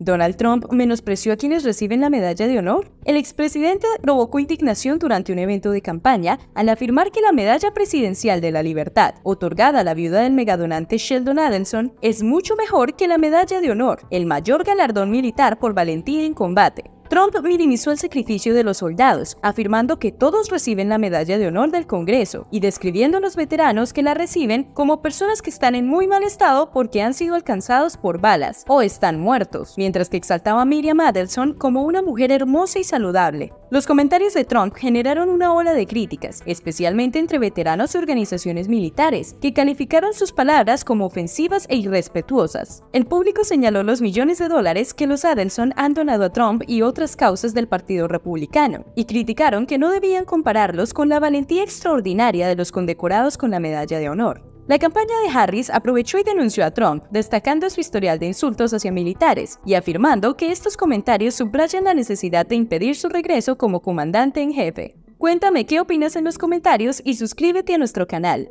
Donald Trump menospreció a quienes reciben la medalla de honor. El expresidente provocó indignación durante un evento de campaña al afirmar que la medalla presidencial de la libertad, otorgada a la viuda del megadonante Sheldon Adelson, es mucho mejor que la medalla de honor, el mayor galardón militar por valentía en combate. Trump minimizó el sacrificio de los soldados, afirmando que todos reciben la Medalla de Honor del Congreso y describiendo a los veteranos que la reciben como personas que están en muy mal estado porque han sido alcanzados por balas o están muertos, mientras que exaltaba a Miriam Adelson como una mujer hermosa y saludable. Los comentarios de Trump generaron una ola de críticas, especialmente entre veteranos y organizaciones militares, que calificaron sus palabras como ofensivas e irrespetuosas. El público señaló los millones de dólares que los Adelson han donado a Trump y otras causas del Partido Republicano, y criticaron que no debían compararlos con la valentía extraordinaria de los condecorados con la Medalla de Honor. La campaña de Harris aprovechó y denunció a Trump, destacando su historial de insultos hacia militares y afirmando que estos comentarios subrayan la necesidad de impedir su regreso como comandante en jefe. Cuéntame qué opinas en los comentarios y suscríbete a nuestro canal.